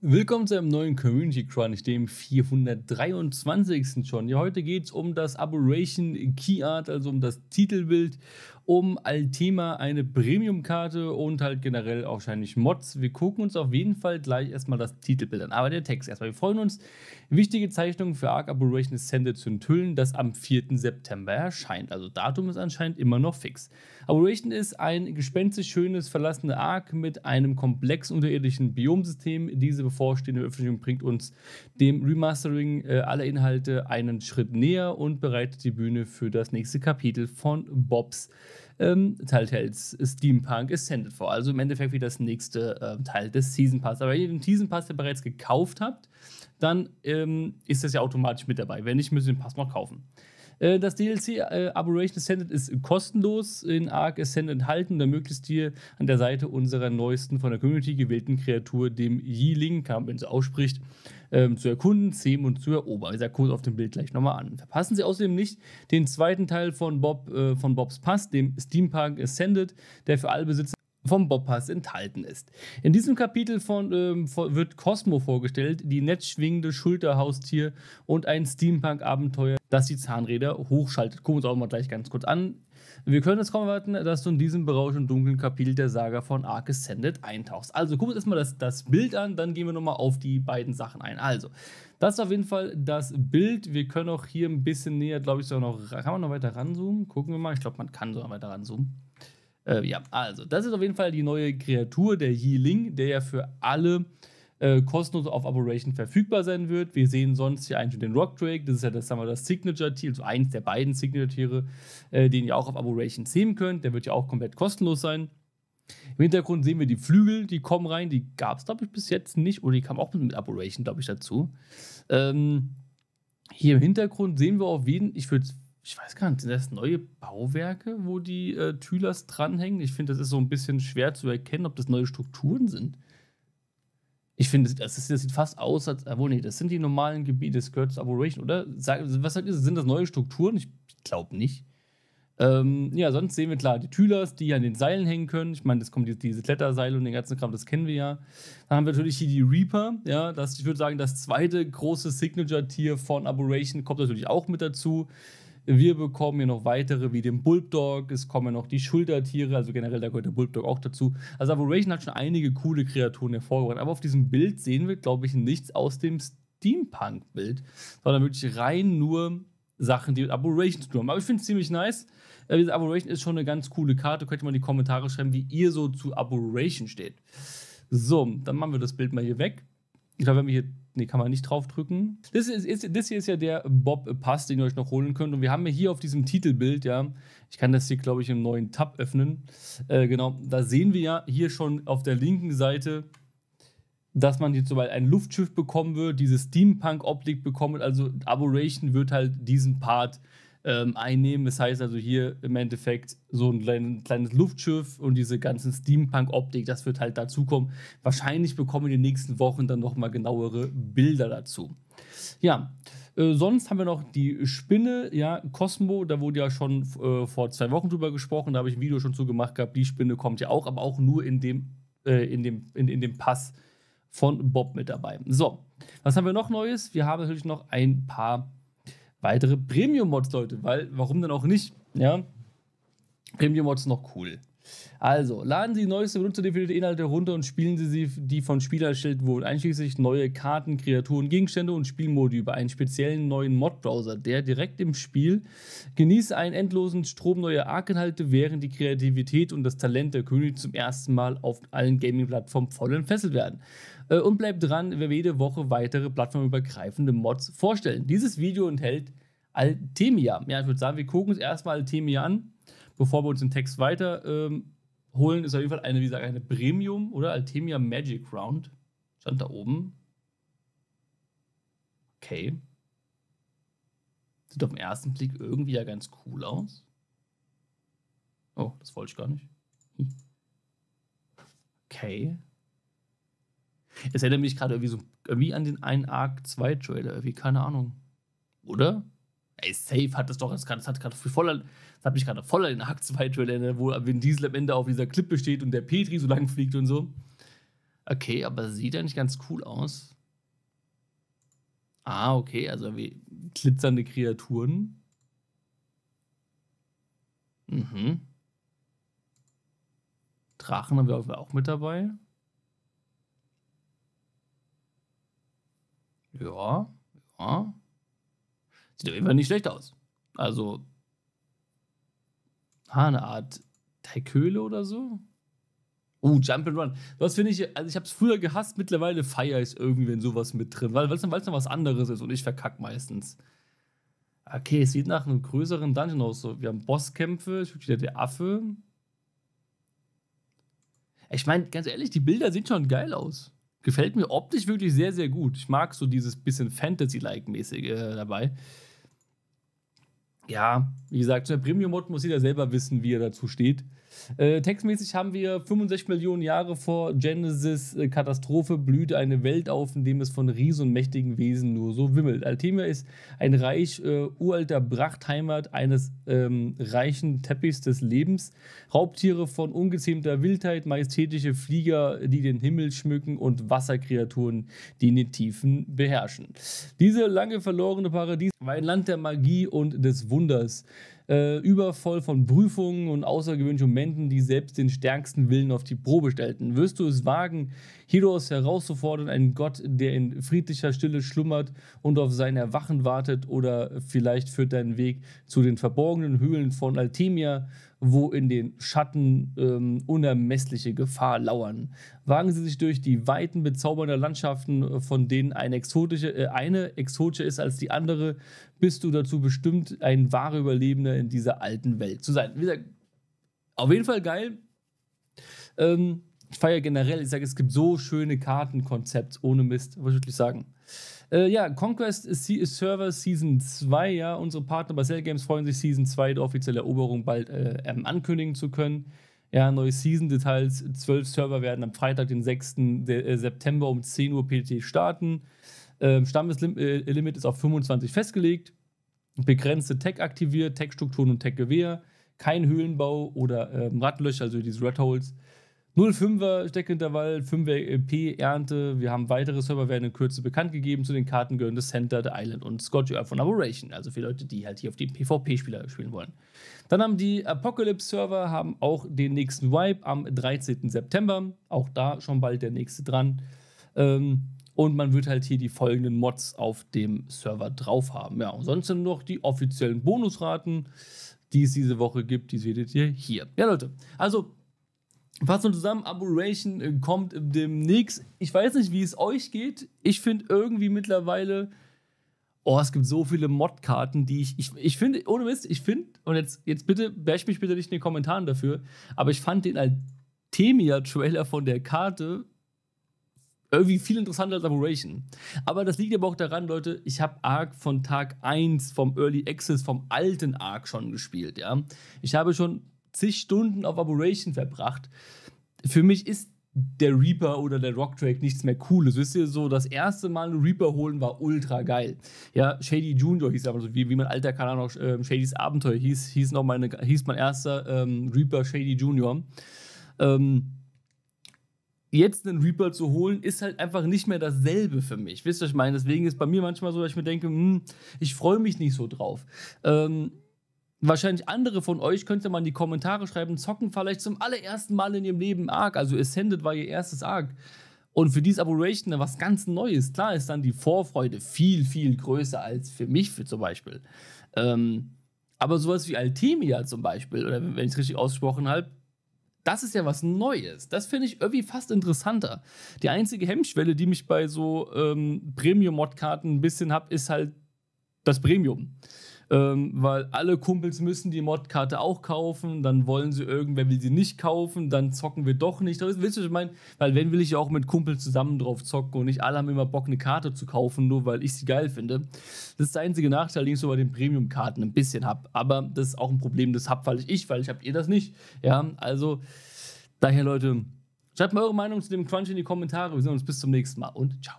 Willkommen zu einem neuen Community Crunch, dem 423. schon. Ja, heute geht es um das Aberration Key Art, also um das Titelbild, um Altima, eine Premium-Karte und halt generell auch wahrscheinlich Mods. Wir gucken uns auf jeden Fall gleich erstmal das Titelbild an. Aber der Text erstmal. Wir freuen uns. Wichtige Zeichnungen für Arc Aberration Ascended zu enthüllen, das am 4. September erscheint. Also Datum ist anscheinend immer noch fix. Aberration ist ein gespenstisch schönes, verlassenes Arc mit einem komplex unterirdischen Biomsystem. Diese bevorstehende Öffentlichung bringt uns dem Remastering äh, aller Inhalte einen Schritt näher und bereitet die Bühne für das nächste Kapitel von Bobs ähm, Telltales Steampunk Ascended vor. Also im Endeffekt wie das nächste äh, Teil des Season Pass. Aber wenn ihr den Season Pass ja bereits gekauft habt, dann ähm, ist das ja automatisch mit dabei. Wenn nicht, müsst ihr den Pass noch kaufen. Äh, das DLC äh, Aberration Ascended ist kostenlos in Arc Ascend enthalten und ermöglicht dir an der Seite unserer neuesten von der Community gewählten Kreatur, dem Yiling, kann man es ausspricht, ähm, zu erkunden, zähmen und zu erobern. Ich sage kurz auf dem Bild gleich nochmal an. Verpassen Sie außerdem nicht den zweiten Teil von, Bob, äh, von Bobs Pass, dem Steampunk Ascended, der für alle Besitzer vom Bobpass enthalten ist. In diesem Kapitel von, ähm, wird Cosmo vorgestellt, die nett schwingende Schulterhaustier und ein Steampunk-Abenteuer, das die Zahnräder hochschaltet. Gucken wir uns auch mal gleich ganz kurz an. Wir können es kaum erwarten, dass du in diesem berauschend dunklen Kapitel der Saga von Ark Ascended eintauchst. Also gucken wir uns erstmal das, das Bild an, dann gehen wir nochmal auf die beiden Sachen ein. Also, das ist auf jeden Fall das Bild. Wir können auch hier ein bisschen näher, glaube ich, sogar noch. Kann man noch weiter ranzoomen? Gucken wir mal. Ich glaube, man kann sogar weiter ranzoomen. Äh, ja, also, das ist auf jeden Fall die neue Kreatur, der Healing, der ja für alle äh, kostenlos auf Operation verfügbar sein wird. Wir sehen sonst hier eigentlich den Rock Drake, das ist ja das, sagen wir, das Signature-Tier, also eins der beiden Signature-Tiere, äh, den ihr auch auf Operation sehen könnt. Der wird ja auch komplett kostenlos sein. Im Hintergrund sehen wir die Flügel, die kommen rein, die gab es, glaube ich, bis jetzt nicht, oder die kamen auch mit Operation, glaube ich, dazu. Ähm, hier im Hintergrund sehen wir auf jeden, ich würde ich weiß gar nicht, sind das neue Bauwerke, wo die äh, Thülers dranhängen? Ich finde, das ist so ein bisschen schwer zu erkennen, ob das neue Strukturen sind. Ich finde, das, das, sieht fast aus, als. Obwohl, nee, das sind die normalen Gebiete, das gehört zur Arboration, oder? Sag, also, was sagt ihr, sind das neue Strukturen? Ich glaube nicht. Ähm, ja, sonst sehen wir klar die Thülers, die an den Seilen hängen können. Ich meine, das kommt jetzt diese Kletterseile und den ganzen Kram, das kennen wir ja. Dann haben wir natürlich hier die Reaper. Ja, das, ich würde sagen, das zweite große Signature-Tier von Aberration kommt natürlich auch mit dazu. Wir bekommen hier noch weitere wie den Bulldog, es kommen noch die Schultertiere, also generell da gehört der Bulldog auch dazu. Also Avoration hat schon einige coole Kreaturen hervorgebracht, aber auf diesem Bild sehen wir, glaube ich, nichts aus dem Steampunk-Bild, sondern wirklich rein nur Sachen, die mit Aboration zu tun haben. Aber ich finde es ziemlich nice. Äh, diese Aboration ist schon eine ganz coole Karte. Könnt ihr mal in die Kommentare schreiben, wie ihr so zu Aboration steht. So, dann machen wir das Bild mal hier weg. Ich glaube, wenn wir hier Nee, kann man nicht draufdrücken. Das, ist, ist, das hier ist ja der Bob Pass, den ihr euch noch holen könnt. Und wir haben ja hier auf diesem Titelbild, ja, ich kann das hier, glaube ich, im neuen Tab öffnen. Äh, genau, da sehen wir ja hier schon auf der linken Seite, dass man jetzt sobald ein Luftschiff bekommen wird, diese Steampunk-Optik bekommt. Also Aboration wird halt diesen Part ähm, einnehmen. Das heißt also hier im Endeffekt so ein klein, kleines Luftschiff und diese ganzen Steampunk-Optik, das wird halt dazukommen. Wahrscheinlich bekommen wir in den nächsten Wochen dann nochmal genauere Bilder dazu. Ja, äh, sonst haben wir noch die Spinne, ja, Cosmo, da wurde ja schon äh, vor zwei Wochen drüber gesprochen, da habe ich ein Video schon gemacht gehabt, die Spinne kommt ja auch, aber auch nur in dem, äh, in dem, in, in dem Pass von Bob mit dabei. So, was haben wir noch Neues? Wir haben natürlich noch ein paar weitere Premium-Mods, Leute, weil warum denn auch nicht? Ja, Premium-Mods noch cool. Also, laden Sie neueste benutzerdefinierte Inhalte runter und spielen Sie sie, die von Spielern erstellt wurden, einschließlich neue Karten, Kreaturen, Gegenstände und Spielmodi über einen speziellen neuen Mod-Browser, der direkt im Spiel genießt einen endlosen Strom neuer Arc-Inhalte, während die Kreativität und das Talent der König zum ersten Mal auf allen Gaming-Plattformen voll entfesselt werden. Äh, und bleibt dran, wenn wir jede Woche weitere plattformübergreifende Mods vorstellen. Dieses Video enthält Altemia. Ja, ich würde sagen, wir gucken uns erstmal Altemia an bevor wir uns den Text weiter ähm, holen, ist auf jeden Fall eine, wie gesagt, eine Premium oder Altemia Magic Round. Stand da oben. Okay. Sieht auf den ersten Blick irgendwie ja ganz cool aus. Oh, das wollte ich gar nicht. Hm. Okay. Es erinnert mich gerade irgendwie so irgendwie an den 1 Arc 2 Trailer, irgendwie, keine Ahnung. Oder? Ey, safe hat das doch, das, kann, das hat gerade das hat mich gerade voller in Hack der Hackzweitwelle, wo Vin Diesel am Ende auf dieser Klippe steht und der Petri so lang fliegt und so. Okay, aber sieht ja nicht ganz cool aus. Ah, okay, also wie glitzernde Kreaturen. Mhm. Drachen haben wir auch mit dabei. Ja, ja. Sieht auf jeden Fall nicht schlecht aus. Also, ha, eine Art Teiköhle oder so. Oh, Jump and Run. Das finde ich, also ich habe es früher gehasst, mittlerweile feiere ich es irgendwie, wenn sowas mit drin, weil es noch was anderes ist und ich verkack meistens. Okay, es sieht nach einem größeren Dungeon aus. So, wir haben Bosskämpfe, ich wieder der Affe. Ich meine, ganz ehrlich, die Bilder sehen schon geil aus. Gefällt mir optisch wirklich sehr, sehr gut. Ich mag so dieses bisschen Fantasy-like-mäßige äh, dabei ja, wie gesagt, der Premium-Mod muss jeder selber wissen, wie er dazu steht. Äh, textmäßig haben wir 65 Millionen Jahre vor Genesis äh, Katastrophe blühte eine Welt auf, in dem es von riesen und mächtigen Wesen nur so wimmelt. Altemia ist ein Reich äh, uralter Brachtheimat eines ähm, reichen Teppichs des Lebens. Raubtiere von ungezähmter Wildheit, majestätische Flieger, die den Himmel schmücken und Wasserkreaturen, die in den Tiefen beherrschen. Diese lange verlorene Paradies war ein Land der Magie und des Wunders äh, übervoll von Prüfungen und außergewöhnlichen Momenten, die selbst den stärksten Willen auf die Probe stellten. Wirst du es wagen, Heroes herauszufordern, einen Gott, der in friedlicher Stille schlummert und auf sein Erwachen wartet, oder vielleicht führt dein Weg zu den verborgenen Höhlen von Altemia, wo in den Schatten ähm, unermessliche Gefahr lauern. Wagen Sie sich durch die weiten, bezaubernden Landschaften, äh, von denen eine exotische, äh, eine exotischer ist als die andere, bist du dazu bestimmt, ein wahrer Überlebender in dieser alten Welt zu sein. Wie gesagt, auf jeden Fall geil. Ähm, ich feiere generell, ich sage, es gibt so schöne Kartenkonzepte, ohne Mist, würde ich wirklich sagen. Äh, ja, Conquest Server Season 2, ja. Unsere Partner bei Cell Games freuen sich, Season 2 der offizielle Eroberung bald äh, ähm, ankündigen zu können. Ja, neue Season-Details. Zwölf Server werden am Freitag, den 6. Äh, September um 10 Uhr PT starten. Ähm, Stammeslimit äh, ist auf 25 festgelegt. Begrenzte Tech aktiviert, Tech-Strukturen und Tech-Gewehr. Kein Höhlenbau oder ähm, Radlöcher, also diese Red Holes. 0,5er Steckintervall, 5er EP äh, Ernte. Wir haben weitere Server, werden in Kürze bekannt gegeben. Zu den Karten gehören das Center, The Island und Scotch Earth von Aboration. Also für Leute, die halt hier auf die PvP-Spieler spielen wollen. Dann haben die Apocalypse-Server haben auch den nächsten Wipe am 13. September. Auch da schon bald der nächste dran. Ähm, und man wird halt hier die folgenden Mods auf dem Server drauf haben. Ja, und sonst sind noch die offiziellen Bonusraten, die es diese Woche gibt. Die seht ihr hier. Ja, Leute. Also Fassen zusammen, Aberration äh, kommt demnächst. Ich weiß nicht, wie es euch geht. Ich finde irgendwie mittlerweile, oh, es gibt so viele Modkarten, die ich, ich, ich finde, ohne Mist, ich finde, und jetzt, jetzt bitte, bash mich bitte nicht in den Kommentaren dafür, aber ich fand den Altemia-Trailer von der Karte irgendwie viel interessanter als Aberration. Aber das liegt aber auch daran, Leute, ich habe Arc von Tag 1 vom Early Access, vom alten Arc schon gespielt, ja. Ich habe schon zig Stunden auf Aberration verbracht. Für mich ist der Reaper oder der Rock Track nichts mehr Cooles. Wisst ihr, so das erste Mal einen Reaper holen war ultra geil. Ja, Shady Junior hieß aber so, also wie, wie mein alter Kanal noch ähm, Shadys Abenteuer hieß, hieß, noch meine, hieß mein erster ähm, Reaper Shady Junior. Ähm, jetzt einen Reaper zu holen, ist halt einfach nicht mehr dasselbe für mich. Wisst ihr, was ich meine? Deswegen ist bei mir manchmal so, dass ich mir denke, hm, ich freue mich nicht so drauf. Ähm, Wahrscheinlich andere von euch könnte man in die Kommentare schreiben, zocken vielleicht zum allerersten Mal in ihrem Leben Arc. Also Ascended war ihr erstes Arc. Und für dieses Aboration was ganz Neues. Klar ist dann die Vorfreude viel, viel größer als für mich für zum Beispiel. Ähm, aber sowas wie Altemia zum Beispiel, oder wenn ich es richtig ausgesprochen habe, das ist ja was Neues. Das finde ich irgendwie fast interessanter. Die einzige Hemmschwelle, die mich bei so ähm, Premium-Mod-Karten ein bisschen habe, ist halt das Premium ähm, weil alle Kumpels müssen die Modkarte auch kaufen, dann wollen sie irgendwer will sie nicht kaufen, dann zocken wir doch nicht. Das, willst du, ich meine, weil wenn will ich ja auch mit Kumpels zusammen drauf zocken und nicht alle haben immer Bock, eine Karte zu kaufen, nur weil ich sie geil finde. Das ist der einzige Nachteil, den ich so bei den Premium-Karten ein bisschen habe. Aber das ist auch ein Problem, das habt weil ich, weil ich hab ihr eh das nicht. Ja, also daher, Leute, schreibt mal eure Meinung zu dem Crunch in die Kommentare. Wir sehen uns bis zum nächsten Mal und ciao.